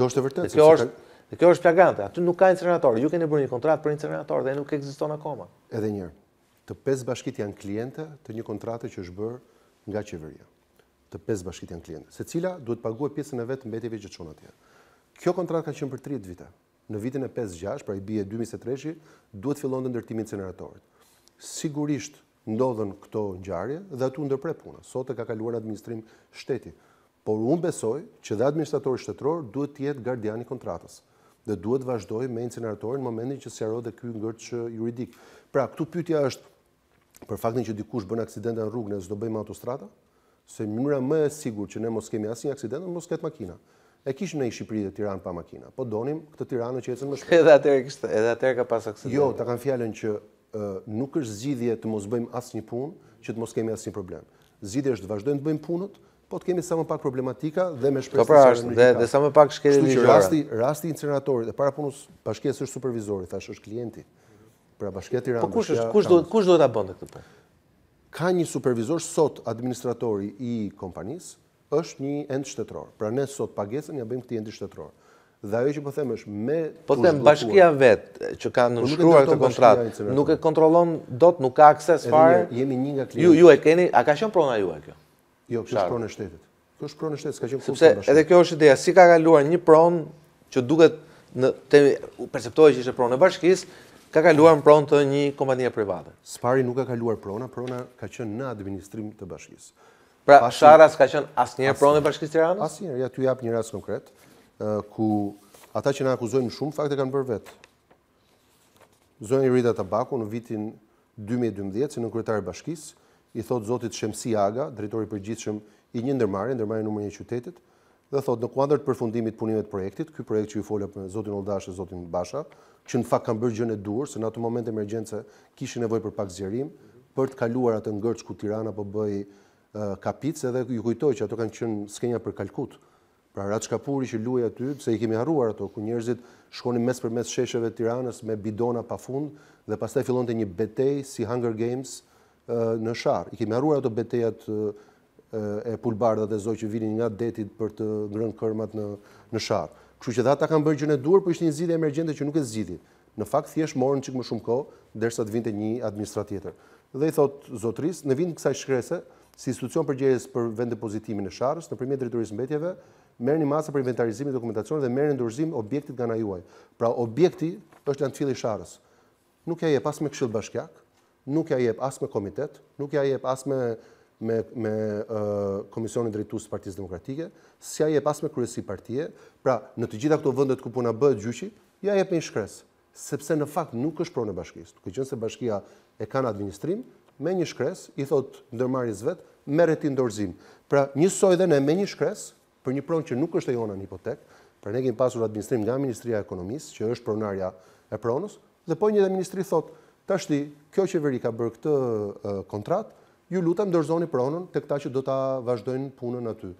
Kjo është e Kjo është dhe kjo është plagante. Aty nuk ka incinerator. Ju keni bërë një kontratë për incinerator dhe nuk ekziston akoma. Edhe njërë, të pesë bashkitë janë klientë të një kontrate që është bërë nga qeveria. Të pesë bashkitë janë klientë, secila duhet të paguajë pjesën e vet mbetjeve që çon atje. Kjo kontratë ka qenë për 30 vite. Në vitin e 5-6, pra i bie 2023-i, duhet të fillonte ndërtimi i incineratorit. Sigurisht ndodhen këto ngjarje dhe atu ndërpre puna. Sot e ka kaluar administrim shteti. Por unë besoj që dhe administratori shtetëror duhet tjetë gardiani kontratës dhe duhet vazhdoj me incineratorin në momentin që se arode kjo në që juridik. Pra, këtu pytja është për faktin që dikush bën aksidenta në rrugë në zdo bëjmë autostrata, se mënyra më e sigur që ne mos kemi asin aksidenta, mos ketë makina. E kishë në i Shqipëri dhe Tiranë pa makina, po donim këtë Tiranë në që jetën më shpërë. Edhe atër ka pas aksidenta? Jo, ta kam fjallën që nuk është zgjidhje të mos bëjmë asë punë, që të mos kemi asë problem. Zgjidhje është të vazhdojmë të bëjmë punët, po të kemi sa më pak problematika dhe me shpresë. Po pra, dhe, dhe sa më pak shkelje ligjore. Rasti, rasti i incineratorit e para punës bashkiës është supervizori, thash është klienti. Pra bashkia Tirana. Po kush është? Kush do kush do ta bënte këtë punë? Ka një supervizor sot administratori i kompanisë, është një end shtetror. Pra ne sot pagesën ja bëjmë këtë end shtetror. Dhe ajo që po them është me Po them bashkia vet që ka po nënshkruar këtë kontratë, nuk e kontrollon dot, nuk ka akses fare. Jemi një nga klientët. Ju ju e keni, a ka qenë prona juaj kjo? Jo, kjo është pronë e shtetit. Kjo është pronë e shtetit, s'ka qenë kushtet. Sepse edhe kjo është ideja, si ka kaluar një pronë që duket në të perceptohej që është pronë e bashkisë, ka kaluar në pronë të një kompanie private. Spari nuk ka kaluar prona, prona ka qenë në administrim të bashkisë. Pra, Shara s'ka qenë asnjëherë pronë e bashkisë Tiranës? Asnjëherë, ja ty jap një rast konkret, ku ata që na akuzojnë shumë fakte kanë bërë vetë. Zonja Rita Tabaku në vitin 2012 si në kryetar bashkisë, i thot Zotit Shemsi Aga, drejtori përgjithshëm i një ndërmarrje, ndërmarrje numër 1 qytetit, dhe thot në kuadrin e përfundimit të punimeve të projektit, ky projekt që ju fola për Zotin Oldash dhe Zotin Basha, që në fakt kanë bërë gjën e durr, se në ato moment emergjence kishin nevojë për pak zgjerim për të kaluar atë ngërç ku Tirana po bëi uh, kapicë dhe ju kujtoj që ato kanë qenë skenja për Kalkut. Pra Raç Kapuri që luaj aty, pse i kemi harruar ato ku njerëzit shkonin mes për mes sheshëve të Tiranës me bidona pa fund, dhe pastaj fillonte një betejë si Hunger Games, në shar. I kemi harruar ato betejat e pulbardha dhe zogë që vinin nga detit për të ngrënë kërmat në në shar. Kështu që dha ata kanë bërë gjën e dur, për po ishte një zgjidhje emergjente që nuk e zgjidhi. Në fakt thjesht morën çik më shumë kohë derisa të vinte një administrat tjetër. Dhe i thot zotris, në vend kësaj shkresë, si institucion përgjegjës për vend depozitimin e sharrës nëpërmjet drejtorisë mbetjeve, merrni masa për inventarizimin e dokumentacionit dhe merrni ndorzim objektit nga ana juaj. Pra objekti është lanthilli filli sharrës. Nuk ja jep pas me këshill bashkiak, nuk ja jep as me komitet, nuk ja jep as me me me komisionin drejtues të Partisë Demokratike, s'ja jep as me kryesi partie, pra në të gjitha këto vendet ku puna bëhet gjyqi, ja jep një shkres, sepse në fakt nuk është pronë e bashkisë. Duke qenë se bashkia e kanë administrim, me një shkres i thot ndërmarrjes vetë, merret ti dorëzim. Pra njësoj dhe ne me një shkres për një pronë që nuk është e jona në hipotek, pra ne kemi pasur administrim nga Ministria e Ekonomisë, që është pronarja e pronës, dhe po një dhe ministri thotë, Tashti, kjo qeveri ka bërë këtë kontrat, ju lutem dërzoni pronën të këta që do të vazhdojnë punën aty.